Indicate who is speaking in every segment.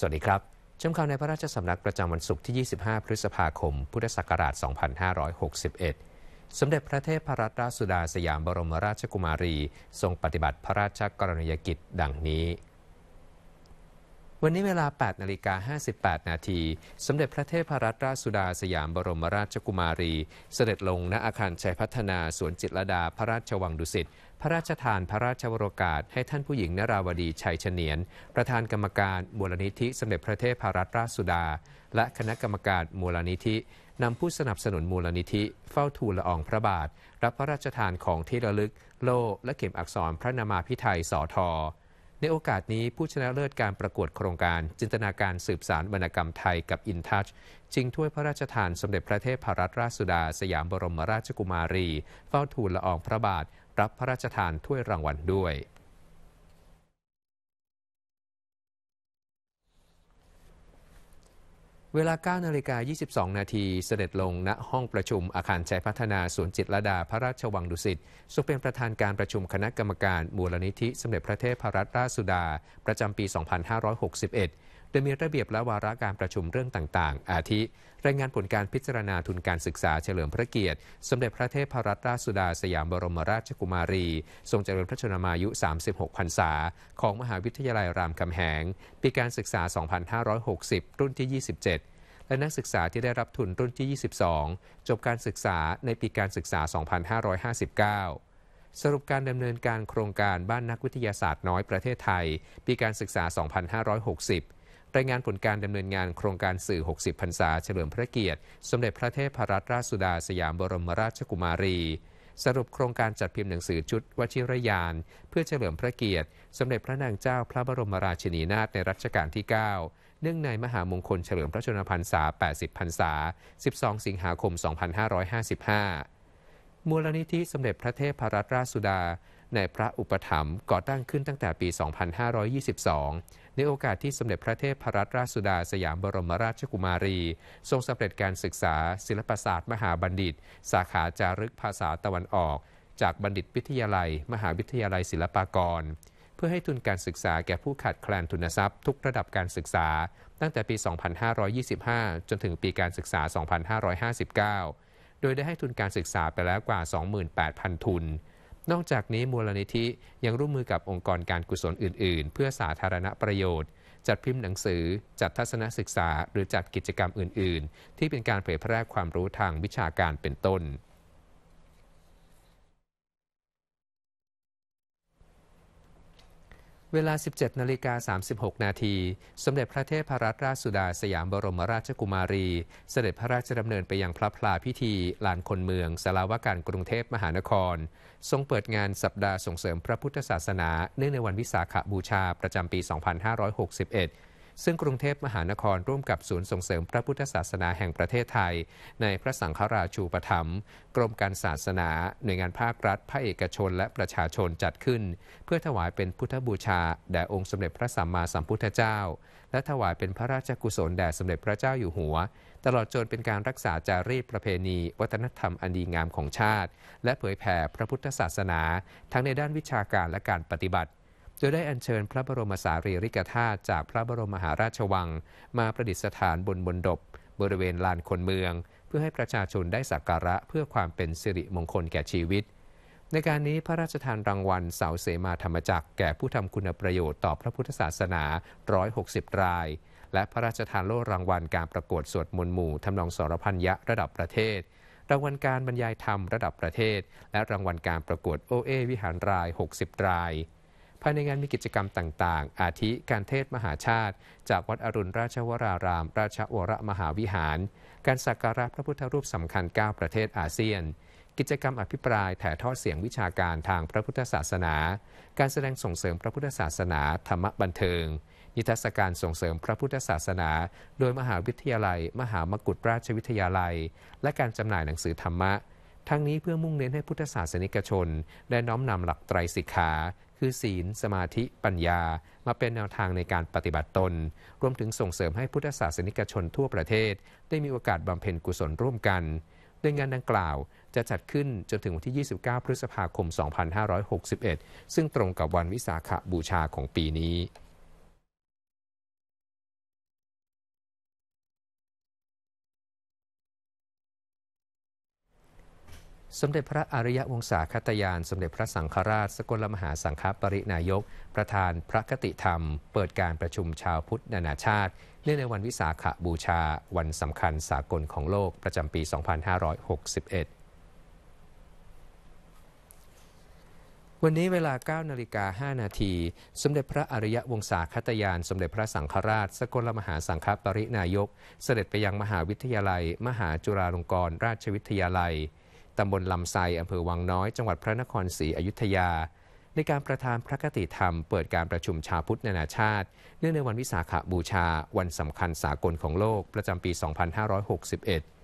Speaker 1: สวัสดีครับ ชมข่าวในพระราชสำนักประจำวันศุกร์ที่ 25 พฤษภาคม พุทธศักราช 2561 สมเด็จพระเทพรัตนราชสุดาสยามบรมราชกุมารีทรงปฏิบัติพระราชกรณียกิจ ดังนี้วันนี้เวลา8นาฬิกา58 นาที สมเด็จพระเทพรัตนราชสุดาสยามบรมราชกุมารี เสด็จลงณอาคารชัยพัฒนาสวนจิตรดาพระราชวังดุสิต พระราชทานพระราชวรกาศให้ท่านผู้หญิงนราวดีชัยเฉนียน ประธานกรรมการมูลนิธิ สมเด็จพระเทพรัตนราชสุดา และคณะกรรมการมูลนิธินำผู้สนับสนุนมูลนิธิ เฝ้าทูลละอองพระบาท รับพระราชทานของที่ระลึก โล่และเข็มอักษรพระนามาพิไทยสอทอในโอกาสนี้ผู้ชนะเลิศการประกวดโครงการ จินตนาการสืบสารวรรณกรรมไทยกับอินทัชจิงถ้วยพระราชทานสมเด็จพระเทพรัตนราชสุดาสยามบรมราชกุมารี เฝ้าทูลละอองพระบาท รับพระราชทานถ้วยรางวัลด้วยเวลา9นาฬิกา 22 นาที เสด็จลงณห้องประชุมอาคารชัยพัฒนาสวนจิตรดา พระราชวังดุสิตสุงเป็นประธานการประชุมคณะกรรมการ มูลนิธิสมเด็จพระเทพรัตนราชสุดาประจำปี 2561โดยมีระเบียบและวาระการประชุมเรื่องต่างๆ อาทิ รายงานผลการพิจารณาทุนการศึกษาเฉลิมพระเกียรติ สมเด็จพระเทพรัตนราชสุดาสยามบรมราชกุมารีทรงเจริญพระชนมายุ 36พรรษา ของมหาวิทยาลัยรามคำแหง ปีการศึกษา 2560 รุ่นที่ 27 และนักศึกษาที่ได้รับทุนรุ่นที่ 22 จบการศึกษาในปีการศึกษา 2559 สรุปการดำเนินการโครงการบ้านนักวิทยาศาสตร์น้อยประเทศไทย ปีการศึกษา2560รายงานผลการดำเนินงานโครงการสื่อ 60 พรรษาเฉลิมพระเกียรติ สมเด็จพระเทพรัตนราชสุดาสยามบรมราชกุมารี สรุปโครงการจัดพิมพ์หนังสือชุดวชิรยาน เพื่อเฉลิมพระเกียรติ สมเด็จพระนางเจ้าพระบรมราชินีนาถในรัชกาลที่9เนื่องในมหามงคลเฉลิมพระชนมพรรษา80พรรษา 12 สิงหาคม 2555 มูลนิธิสมเด็จพระเทพรัตนราชสุดา ในพระอุปถัมภ์ก่อตั้งขึ้นตั้งแต่ปี 2522ในโอกาสที่สมเด็จพระเทพรัตนราชสุดาสยามบรมราชกุมารี ทรงสำเร็จการศึกษาศิลปศาสตร์ มหาบัณฑิต สาขาจารึกภาษาตะวันออก จากบัณฑิตวิทยาลัย มหาวิทยาลัยศิลปากร เพื่อให้ทุนการศึกษาแก่ผู้ขาดแคลนทุนทรัพย์ ทุกระดับการศึกษา ตั้งแต่ปี 2525 จนถึงปีการศึกษา 2559 โดยได้ให้ทุนการศึกษาไปแล้วกว่า 28,000 ทุนนอกจากนี้มูลนิธิยังร่วมมือกับองค์กรการกุศลอื่นๆ เพื่อสาธารณประโยชน์ จัดพิมพ์หนังสือจัดทัศนศึกษาหรือจัดกิจกรรมอื่น ๆ ที่เป็นการเผยแพร่ความรู้ทางวิชาการเป็นต้นเวลา 17 นาฬิกา 36 นาที สมเด็จพระเทพรัตนราชสุดาสยามบรมราชกุมารี เสด็จพระราชดำเนินไปยังพระพลาพิธีลานคนเมืองสลาวาการกรุงเทพมหานคร ทรงเปิดงานสัปดาห์ส่งเสริมพระพุทธศาสนาเนื่องในวันวิสาขบูชาประจำปี 2561ซึ่งกรุงเทพมหานครร่วมกับศูนย์ส่งเสริมพระพุทธศาสนาแห่งประเทศไทย ในพระสังฆราชูปถัมภ์กรมการศาสนาหน่วยงานภาครัฐภาคเอกชน และประชาชนจัดขึ้น เพื่อถวายเป็นพุทธบูชาแด่องค์สมเด็จพระสัมมาสัมพุทธเจ้า และถวายเป็นพระราชกุศลแด่สมเด็จพระเจ้าอยู่หัว ตลอดจนเป็นการรักษาจารีตประเพณี วัฒนธรรมอันดีงามของชาติ และเผยแผ่พระพุทธศาสนา ทั้งในด้านวิชาการและการปฏิบัติโดยได้อัญเชิญพระบรมสารีริกธาตุจากพระบรมมหาราชวัง มาประดิษฐานบนบนดบ บริเวณลานคนเมือง เพื่อให้ประชาชนได้สักการะเพื่อความเป็นสิริมงคลแก่ชีวิต ในการนี้พระราชทานรางวัลเสาเสมาธรรมจักรแก่ผู้ทำคุณประโยชน์ต่อพระพุทธศาสนา 160ราย และพระราชทานโล่รางวัลการประกวดสวดมนต์หมู่ทำนองสรพันยะระดับประเทศ รางวัลการบรรยายธรรมระดับประเทศ และรางวัลการประกวดโอเอวิหารราย 60รายภายในงานมีกิจกรรมต่าง ๆ อาทิการเทศมหาชาติจากวัดอรุณราชวราราม ราชวรมหาวิหาร การสักการะพระพุทธรูปสำคัญ 9 ประเทศอาเซียน กิจกรรมอภิปรายถ่ายทอดเสียงวิชาการทางพระพุทธศาสนา การแสดงส่งเสริมพระพุทธศาสนา ธรรมบันเทิง นิทรรศการส่งเสริมพระพุทธศาสนา โดยมหาวิทยาลัย มหามกุฏราชวิทยาลัย และการจำหน่ายหนังสือธรรมะทั้งนี้เพื่อมุ่งเน้นให้พุทธศาสนิกชนได้น้อมนำหลักไตรสิกขา คือศีล สมาธิปัญญา มาเป็นแนวทางในการปฏิบัติตน รวมถึงส่งเสริมให้พุทธศาสนิกชนทั่วประเทศ ได้มีโอกาสบำเพ็ญกุศลร่วมกัน โดยงานดังกล่าวจะจัดขึ้นจนถึงวันที่ 29 พฤษภาคม 2561 ซึ่งตรงกับวันวิสาขบูชาของปีนี้
Speaker 2: สมเด็จพระอริยวงศา
Speaker 1: คตยาน สมเด็จพระสังฆราช สกลมหาสังฆปรินายก ประธานพระคติธรรม เปิดการประชุมชาวพุทธนานาชาติ เนื่องในวันวิสาขบูชา วันสำคัญสากลของโลกประจำปี 2561 วันนี้เวลา 9 นาฬิกา5นาที สมเด็จพระอริยวงศาคตยาน สมเด็จพระสังฆราช สกลมหาสังฆปรินายก เสด็จไปยังมหาวิทยาลัย มหาจุฬาลงกรณราชวิทยาลัยตำบลลำไซอำเภอวังน้อยจังหวัดพระนครศรีอยุธยา ในการประธานพระกติธรรม เปิดการประชุมชาพุทธนานาชาติ เนื่องในวันวิสาขบูชาวันสำคัญสากลของโลกประจำปี 2561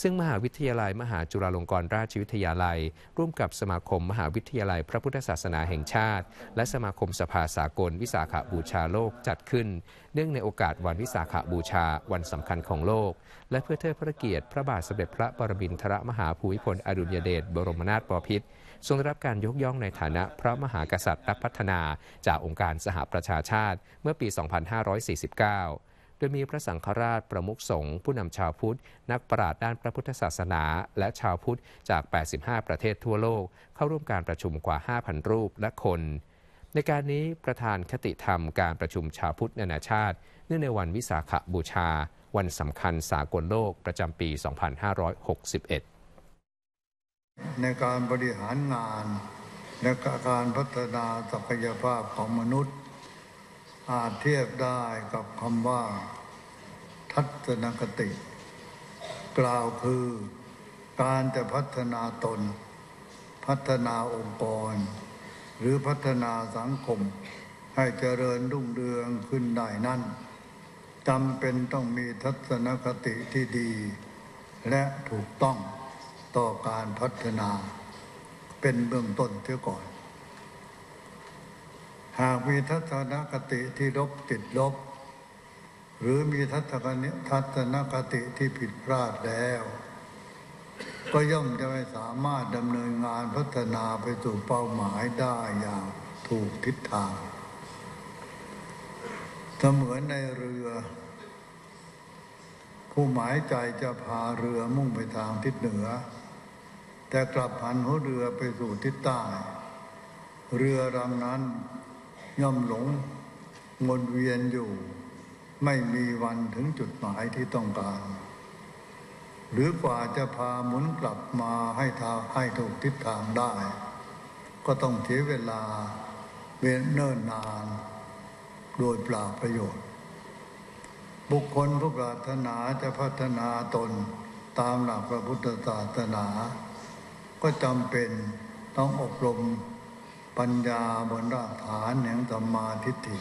Speaker 1: ซึ่งมหาวิทยาลัยมหาจุฬาลงกรณราชวิทยาลัย ร่วมกับสมาคมมหาวิทยาลัย พระพุทธศาสนาแห่งชาติ และสมาคมสภาสากลวิสาขาบูชาโลกจัดขึ้นเนื่องในโอกาสวันวิสาขาบูชาวันสำคัญของโลก และเพื่อเทิดพระเกียรติพระบาทสมเด็จพระปรมินทรมหาภูมิพลอดุลยเดชบรมนาถบพิตรทรงได้รับการยกย่องในฐานะพระมหากษัตริย์รักพัฒนาจากองค์การสหประชาชาติ เมื่อปี 2549ดยมีพระสังฆราชประมุขสงฆ์ผู้นำชาวพุทธ นักปราชญ์ด้านพระพุทธศาสนาและชาวพุทธ จาก 85 ประเทศทั่วโลก เข้าร่วมการประชุมกว่า 5,000 รูปและคน ในการนี้ประธานคติธรรมการประชุมชาวพุทธนานาชาติ เนื่องในวันวิสาขบูชาวันสำคัญสากลโลกประจำปี
Speaker 2: 2561 ในการบริหารงานและการพัฒนาศักยภาพของมนุษย์อาจเทียบได้กับคำว่า ทัศนคติ กล่าวคือการจะพัฒนาตน พัฒนาองค์กร หรือพัฒนาสังคม ให้เจริญรุ่งเรืองขึ้นได้นั้นจำเป็นต้องมีทัศนคติที่ดี และถูกต้องต่อการพัฒนาเป็นเบื้องต้นเทียก่อนหากมีทัศนคติที่ลบติดลบ หรือมีทัศนทัศนคติที่ผิดพลาดแล้ว ก็ย่อมจะไม่สามารถดำเนินงานพัฒนาไปสู่เป้าหมายได้อย่างถูกทิศทาง เสมือนในเรือ ผู้หมายใจจะพาเรือมุ่งไปทางทิศเหนือ แต่กลับหันหัวเรือไปสู่ทิศใต้ เรือลำนั้นย่อมหลงวนเวียนอยู่ ไม่มีวันถึงจุดหมายที่ต้องการ หรือกว่าจะพาหมุนกลับมาให้ทาให้ถูกทิศทางได้ ก็ต้องเสียเวลาเวียนเนิ่นนาน โดยปล่าประโยชน์ บุคคลผู้ปรารถนาจะพัฒนาตนตามหลักพระพุทธศาสนา ก็จำเป็นต้องอบรมปัญญาบนรากฐานแห่งสัมมาทิฏฐิ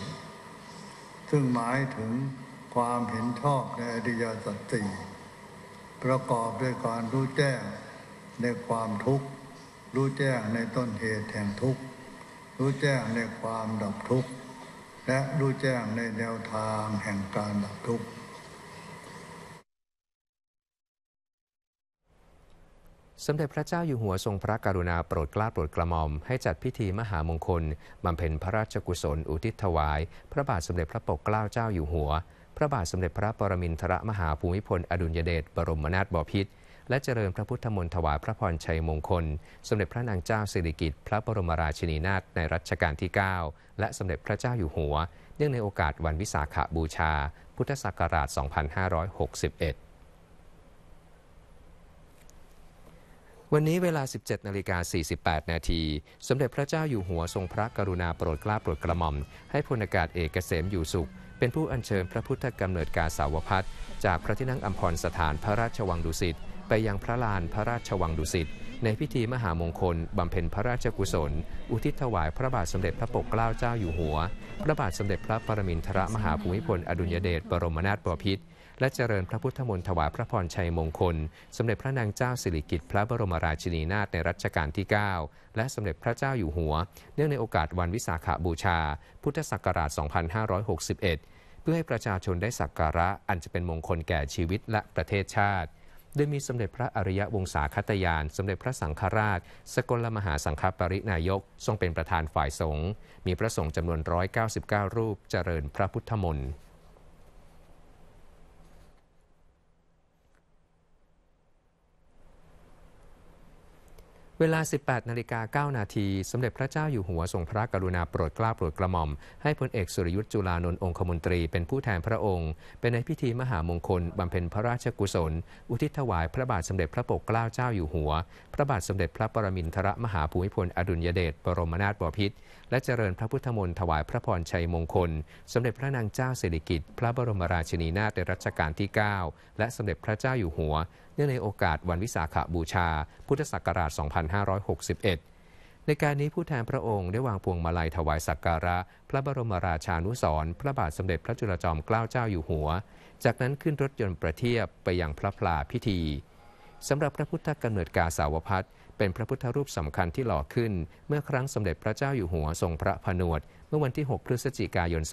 Speaker 2: ซึ่งหมายถึงความเห็นชอบในอริยสัจสี่ประกอบด้วยการรู้แจ้งในความทุกข์ รู้แจ้งในต้นเหตุแห่งทุกข์ รู้แจ้งในความดับทุกข์และรู้แจ้งในแนวทางแห่งการดับทุกข์
Speaker 1: สมเด็จพระเจ้าอยู่หัวทรงพระกรุณาโปรดเกล้าโปรดกระหม่อมให้จัดพิธีมหามงคลบำเพ็ญพระราชกุศลอุทิศถวาย พระบาทสมเด็จพระปกเกล้าเจ้าอยู่หัว พระบาทสมเด็จพระปรมินทรมหาภูมิพลอดุลยเดชบรมนาถบพิตรและเจริญพระพุทธมนต์ถวายพระพรชัยมงคล สมเด็จพระนางเจ้าสิริกิติ์พระบรมราชินีนาถในรัชกาลที่9และสมเด็จพระเจ้าอยู่หัวเนื่องในโอกาสวันวิสาขบูชาพุทธศักราช2561วันนี้เวลา 17นาฬิกา48 นาที สมเด็จพระเจ้าอยู่หัวทรงพระกรุณาโปรดเกล้าโปรดกระหม่อม ให้พลอากาศเอกเกษมอยู่สุข เป็นผู้อัญเชิญพระพุทธกำเนิดกาสาวพัฒจากพระที่นั่งอัมพรสถานพระราชวังดุสิตไปยังพระลานพระราชวังดุสิตในพิธีมหามงคลบำเพ็ญพระราชกุศล อุทิศถวายพระบาทสมเด็จพระปกเกล้าเจ้าอยู่หัว พระบาทสมเด็จพระปรมินทรมหาภูมิพลอดุลยเดช บรมนาถบพิตรและเจริญพระพุทธมนต์ถวายพระพรชัยมงคล สมเด็จพระนางเจ้าสิริกิติ์พระบรมราชินีนาถในรัชกาลที่ 9 และสมเด็จพระเจ้าอยู่หัว เนื่องในโอกาสวันวิสาขาบูชาพุทธศักราช 2561 เพื่อให้ประชาชนได้สักการะอันจะเป็นมงคลแก่ชีวิตและประเทศชาติ โดยมีสมเด็จพระอริยวงศาคตยานสมเด็จพระสังฆราช สกลมหาสังฆปรินายก ทรงเป็นประธานฝ่ายสงฆ์มีพระสงฆ์จำนวน 199 รูป เจริญพระพุทธมนต์เวลา 18นาฬิกา9นาที สมเด็จพระเจ้าอยู่หัวทรงพระกรุณาโปรดเกล้าโปรดกระหม่อม ให้พลเอกสุรยุทธ์จุลานนท์องคมนตรี เป็นผู้แทนพระองค์ เป็นในพิธีมหามงคลบำเพ็ญพระราชกุศล อุทิศถวายพระบาทสมเด็จพระปกเกล้าเจ้าอยู่หัว พระบาทสมเด็จพระปรมินทรมหาภูมิพลอดุลยเดชบรมนาถบพิตร และเจริญพระพุทธมนต์ถวาย พระพรชัยมงคล สมเด็จพระนางเจ้าสิริกิติ์พระบรมราชินีนาถในรัชกาลที่ 9 และสมเด็จพระเจ้าอยู่หัวเนื่องในโอกาสวันวิสาขบูชา พุทธศักราช 2561 ในการนี้ผู้แทนพระองค์ได้วางพวงมาลัยถวายสักการะพระบรมราชานุสร พระบาทสมเด็จพระจุลจอมเกล้าเจ้าอยู่หัว จากนั้นขึ้นรถยนต์ประเทียบไปยังพระพลาพิธีสำหรับพระพุทธกำเนิดกาสาวพัฒน์เป็นพระพุทธรูปสำคัญที่หล่อขึ้น เมื่อครั้งสมเด็จพระเจ้าอยู่หัวทรงพระพนวดเมื่อวันที่ 6 พฤศจิกายน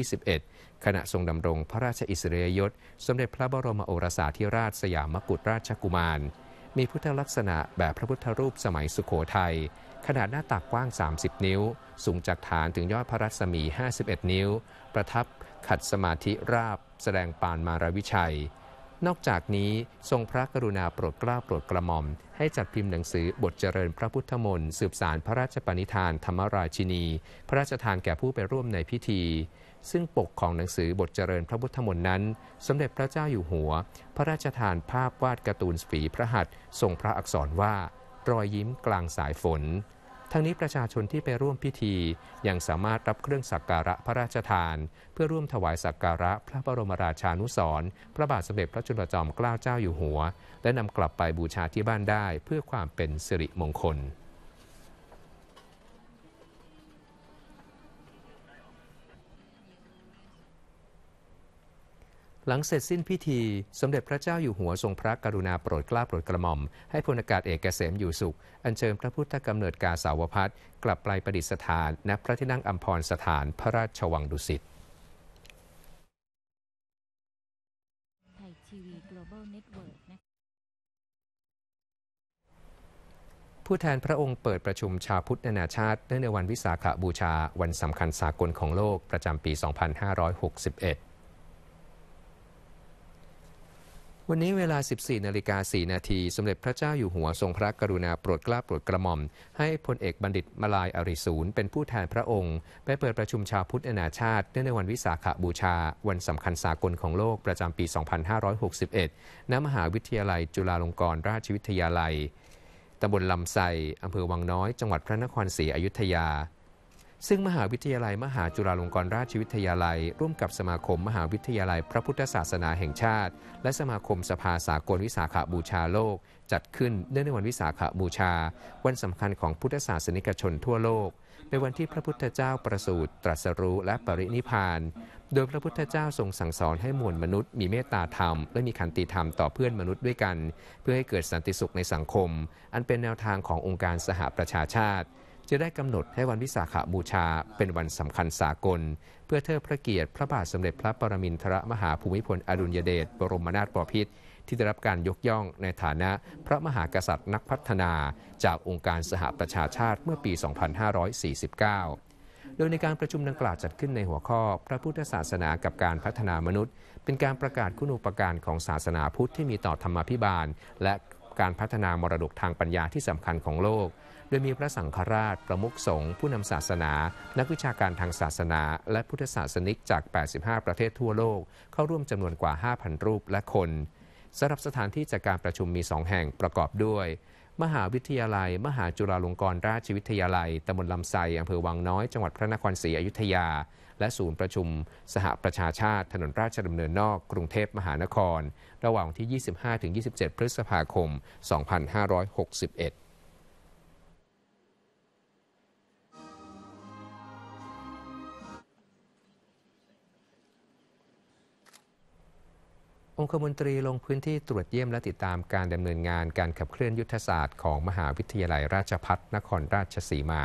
Speaker 1: 2521 ขณะทรงดำรงพระราชอิสริยยศ สมเด็จพระบรมโอรสาธิราชสยามมกุฎราชกุมาร มีพุทธลักษณะแบบพระพุทธรูปสมัยสุขโขทยัย ขนาดหน้าตักกว้าง 30 นิ้ว สูงจากฐานถึงยอดพระรัศมี 51 นิ้ว ประทับขัดสมาธิราบ แสดงปานมารวิชัยนอกจากนี้ทรงพระกรุณาโปรดเกล้าโปรดกระหม่อม ให้จัดพิมพ์หนังสือบทเจริญพระพุทธมนต์สืบสารพระราชปณิธานธรรมราชินี พระราชทานแก่ผู้ไปร่วมในพิธี ซึ่งปกของหนังสือบทเจริญพระพุทธมนต์นั้นสมเด็จพระเจ้าอยู่หัว พระราชทานภาพวาดการ์ตูนฝีพระหัตถ์ทรงพระอักษรว่ารอยยิ้มกลางสายฝนทั้งนี้ประชาชนที่ไปร่วมพิธี ยังสามารถรับเครื่องสักการะพระราชทาน เพื่อร่วมถวายสักการะพระบรมราชานุสรพระบาทสมเด็จพระจุลจอมเกล้าเจ้าอยู่หัว และนำกลับไปบูชาที่บ้านได้เพื่อความเป็นสิริมงคลหลังเสร็จสิ้นพิธีสมเด็จพระเจ้าอยู่หัวทรงพระกรุณาโปรดเกล้าโปรดกระหม่อม ให้พลอากาศเอกเกษมอยู่สุข อัญเชิญพระพุทธกำเนิดกาสาวพัฒกลับไปประดิษฐานณพระที่นั่งอัมพรสถานพระราชวังดุสิตผู้แทนพระองค์เปิดประชุมชาวพุทธนานาชาติเนื่องในวันวิสาขบูชาวันสำคัญสากลของโลกประจำปี2561วันนี้เวลา 14 นาฬิกา4นาที สมเด็จพระเจ้าอยู่หัวทรงพระกรุณาโปรดเกล้าโปรดกระหม่อม ให้พลเอกบัณฑิตมาลายอริสูนเป็นผู้แทนพระองค์ ไปเปิดประชุมชาวพุทธนาชาติเนื่องในวันวิสาขาบูชาวันสำคัญสากลของโลกประจำปี 2561 ณ มหาวิทยาลัย จุฬาลงกรณราชวิทยาลัยตำบลลำไทรอำเภอวังน้อย จังหวัดพระนครศรีอยุธยาซึ่ง มหาวิทยาลัยมหาจุฬาลงกรณราชวิทยาลัย ร่วมกับสมาคมมหาวิทยาลัยพระพุทธศาสนาแห่งชาติ และสมาคมสภาสากลวิสาขาบูชาโลก จัดขึ้นเนื่องในวันวิสาขาบูชา วันสำคัญของพุทธศาสนิกชนทั่วโลก ในวันที่พระพุทธเจ้าประสูติตรัสรู้และปรินิพาน โดยพระพุทธเจ้าทรงสั่งสอนให้มวลมนุษย์ มีเมตตาธรรม และมีขันติธรรมต่อเพื่อนมนุษย์ด้วยกัน เพื่อให้เกิดสันติสุขในสังคม อันเป็นแนวทางขององค์การสหประชาชาติจะได้กำหนดให้วันวิสาขาบูชา เป็นวันสำคัญสากล เพื่อเทิดพระเกียรติ พระบาทสมเด็จพระปรมินทรมหาภูมิพลอดุลยเดชบรมนาถบพิตรที่ได้รับการยกย่องในฐานะพระมหากษัตริย์นักพัฒนา จากองค์การสหประชาชาติเมื่อปี 2549 โดยในการประชุมดังกล่าวจัดขึ้นในหัวข้อ พระพุทธศาสนากับการพัฒนามนุษย์ เป็นการประกาศคุณูปการของศาสนาพุทธที่มีต่อธรรมาภิบาล และการพัฒนามรดกทางปัญญาที่สำคัญของโลกดยมีพระสังฆราช ประมุขสงฆ์ผู้นำศาสนา นักวิชาการทางศาสนา และพุทธศาสนิกจาก 85 ประเทศทั่วโลก เข้าร่วมจำนวนกว่า 5,000 รูปและคน สำหรับสถานที่จัดการประชุมมีสองแห่งประกอบด้วย มหาวิทยาลัย มหาจุฬาลงกรณราชวิทยาลัยตำบลลำไซอำเภอวังน้อยจังหวัดพระนครศรีอยุธยา และศูนย์ประชุม สหประชาชาติถนนราชดำเนินนอกกรุงเทพมหานคร ระหว่างที่ 25-27 พฤษภาคม 2561องคมนตรีลงพื้นที่ตรวจเยี่ยมและติดตามการดำเนินงานการขับเคลื่อนยุทธศาสตร์ของมหาวิทยาลัยราชพัฒนครราชสีมา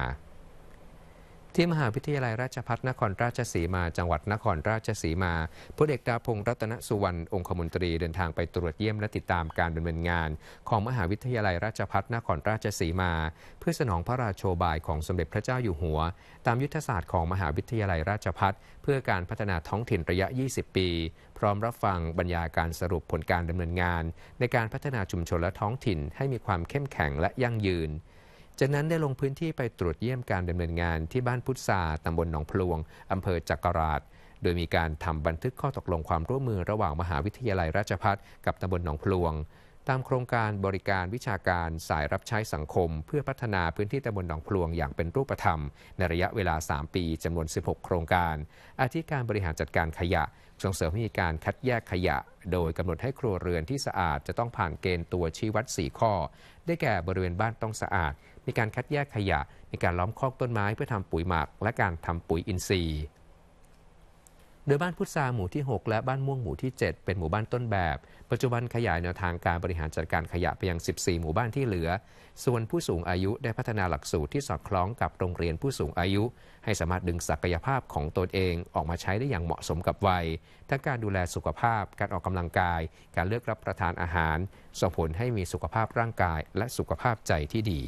Speaker 1: ที่มหาวิทยาลัยราชพัฒนครราชสีมา จังหวัดนครราชสีมาพลเอกดาพงศ์รัตนสุวรรณองคมนตรีเดินทางไปตรวจเยี่ยมและติดตามการดำเนินงาน ของมหาวิทยาลัยราชพัฒนครราชสีมา เพื่อสนองพระราโชบายของสมเด็จพระเจ้าอยู่หัว ตามยุทธศาสตร์ของมหาวิทยาลัยราชพัฒเพื่อการพัฒนาท้องถิ่นระยะ 20 ปี พร้อมรับฟังบรรยาการสรุปผลการดำเนินงาน ในการพัฒนาชุมชนและท้องถิ่นให้มีความเข้มแข็งและยั่งยืนจากนั้นได้ลงพื้นที่ไปตรวจเยี่ยมการดำเนินงานที่บ้านพุทธาตำบลหนองพลวง อำเภอจักราช โดยมีการทำบันทึกข้อตกลงความร่วมมือระหว่างมหาวิทยาลัยราชพัฒกับตำบลหนองพลวงตามโครงการบริการวิชาการสายรับใช้สังคม เพื่อพัฒนาพื้นที่ตำบลหนองพลวงอย่างเป็นรูปธรรม ในระยะเวลา 3 ปีจำนวน 16 โครงการ อาทิการบริหารจัดการขยะ ส่งเสริมให้มีการคัดแยกขยะ โดยกำหนดให้ครัวเรือนที่สะอาดจะต้องผ่านเกณฑ์ตัวชี้วัด 4 ข้อ ได้แก่บริเวณบ้านต้องสะอาดในการคัดแยกขยะในการล้อมคอกต้นไม้เพื่อทำปุ๋ยหมัก และการทำปุ๋ยอินทรีย์ โดยบ้านพุทราหมู่ที่ 6 และบ้านม่วงหมู่ที่ 7 เป็นหมู่บ้านต้นแบบ ปัจจุบันขยายแนวทางการบริหารจัดการขยะไปยัง 14 หมู่บ้านที่เหลือ ส่วนผู้สูงอายุได้พัฒนาหลักสูตรที่สอดคล้องกับโรงเรียนผู้สูงอายุ ให้สามารถดึงศักยภาพของตนเองออกมาใช้ได้อย่างเหมาะสมกับวัย ทั้งการดูแลสุขภาพ การออกกำลังกาย การเลือกรับประทานอาหารส่งผลให้มีสุขภาพร่างกายและสุขภาพใจที่ดี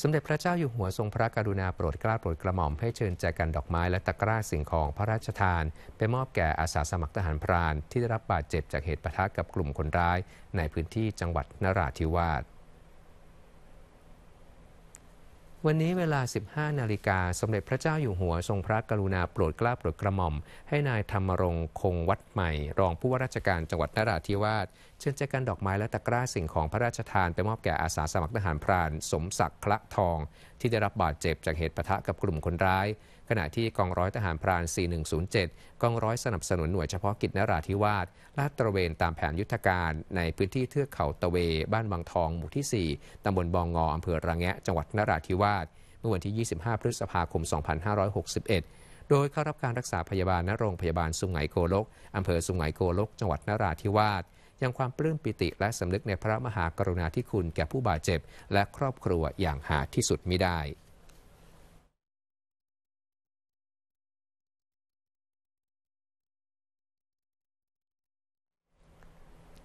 Speaker 2: สมเด็จพระเจ้าอยู่หัวทรงพระกรุ
Speaker 1: ณาโปรดเกล้าโปรดกระหม่อมให้เชิญแจกันดอกไม้และตะกร้าสิ่งของพระราชทานไปมอบแก่อาสาสมัครทหารพรานที่ได้รับบาดเจ็บจากเหตุปะทะกับกลุ่มคนร้ายในพื้นที่จังหวัดนราธิวาสวันนี้เวลา 15 นาฬิกาสมเด็จพระเจ้าอยู่หัวทรงพระกรุณาโปรดเกล้าโปรดกระหม่อม ให้นายธรรมรงคงวัดใหม่ รองผู้ว่าราชการจังหวัดนราธิวาสเชิญแจกันดอกไม้และตะกร้าสิ่งของพระราชทานไปมอบแก่อาสาสมัครทหารพราน สมศักดิ์คละทอง ที่ได้รับบาดเจ็บจากเหตุปะทะกับกลุ่มคนร้ายขณะที่กองร้อยทหารพราน 4107 กองร้อยสนับสนุนหน่วยเฉพาะกิจนราธิวาสลาดตระเวนตามแผนยุทธการในพื้นที่เทือกเขาตะเว บ้านบางทอง หมู่ที่ 4 ตำบลบองงออำเภอระแงะจังหวัดนราธิวาส เมื่อวันที่ 25 พฤษภาคม 2561 โดยเข้ารับการรักษาพยาบาลณโรงพยาบาลสุงไหงโกลกอำเภอสุงไหงโกลก จังหวัดนราธิวาส ยังความปลื้มปิติและสำนึกในพระมหากรุณาธิคุณแก่ผู้บาดเจ็บและครอบครัวอย่างหาที่สุดมิได้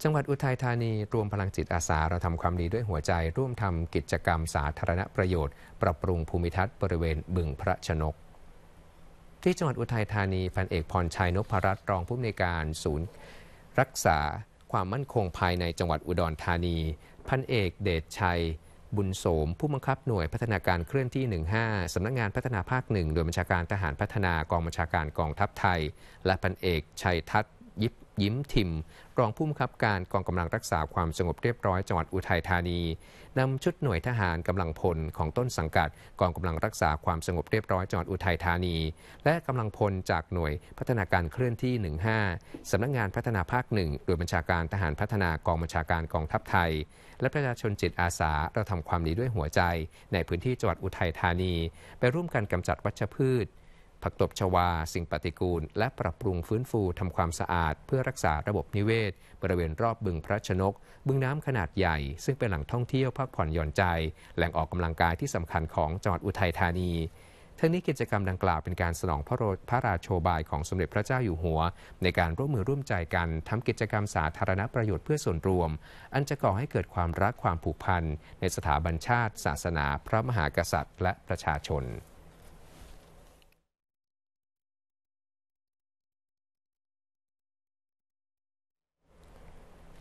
Speaker 2: จังหวัดอุทัยธานีรวมพลังจิตอาส
Speaker 1: าเราทำความดีด้วยหัวใจ ร่วมทำกิจกรรมสาธารณประโยชน์ ปรับปรุงภูมิทัศน์บริเวณบึงพระชนก ที่จังหวัดอุทัยธานีพันเอกพรชัยนพรัตน์รองผู้อำนวยการศูนย์รักษาความมั่นคงภายในจังหวัดอุดรธานีพันเอกเดชชัย บุญโสมผู้บังคับหน่วยพัฒนาการเคลื่อนที่ 15สำนักงงานพัฒนาภาคหนึ่งโดยบัญชาการทหารพัฒนากองบัญชาการกองทัพไทย และพันเอกชัยทัศยิบยิ้มทิมรองผู้บังคับการกองกำลังรักษาความสงบเรียบร้อยจังหวัดอุทัยธานีนำชุดหน่วยทหารกำลังพลของต้นสังกัดกองกำลังรักษาความสงบเรียบร้อยจังหวัดอุทัยธานี และกำลังพลจากหน่วยพัฒนาการเคลื่อนที่ 15สำนักงงานพัฒนาภาคหนึ่งโดยบัญชาการทหารพัฒนากองบัญชาการกองทัพไทย และประชาชนจิตอาสาเราทำความดีด้วยหัวใจในพื้นที่จังหวัดอุทัยธานี ไปร่วมกันกำจัดวัชพืชผักตบชวา สิ่งปฏิกูล และปรับปรุงฟื้นฟูทำความสะอาดเพื่อรักษาระบบนิเวศบริเวณรอบบึงพระชนก บึงน้ำขนาดใหญ่ ซึ่งเป็นแหล่งท่องเที่ยวพักผ่อนหย่อนใจ แหล่งออกกำลังกายที่สำคัญของจังหวัดอุทัยธานีทั้งนี้กิจกรรมดังกล่าวเป็นการสนองพระพระราโชบายของสมเด็จพระเจ้าอยู่หัวในการร่วมมือร่วมใจกันทำกิจกรรมสาธารณประโยชน์เพื่อส่วนรวม อันจะก่อให้เกิดความรักความผูกพันในสถาบันชาติ ศาสนา พระมหากษัตริย์ และประชาชน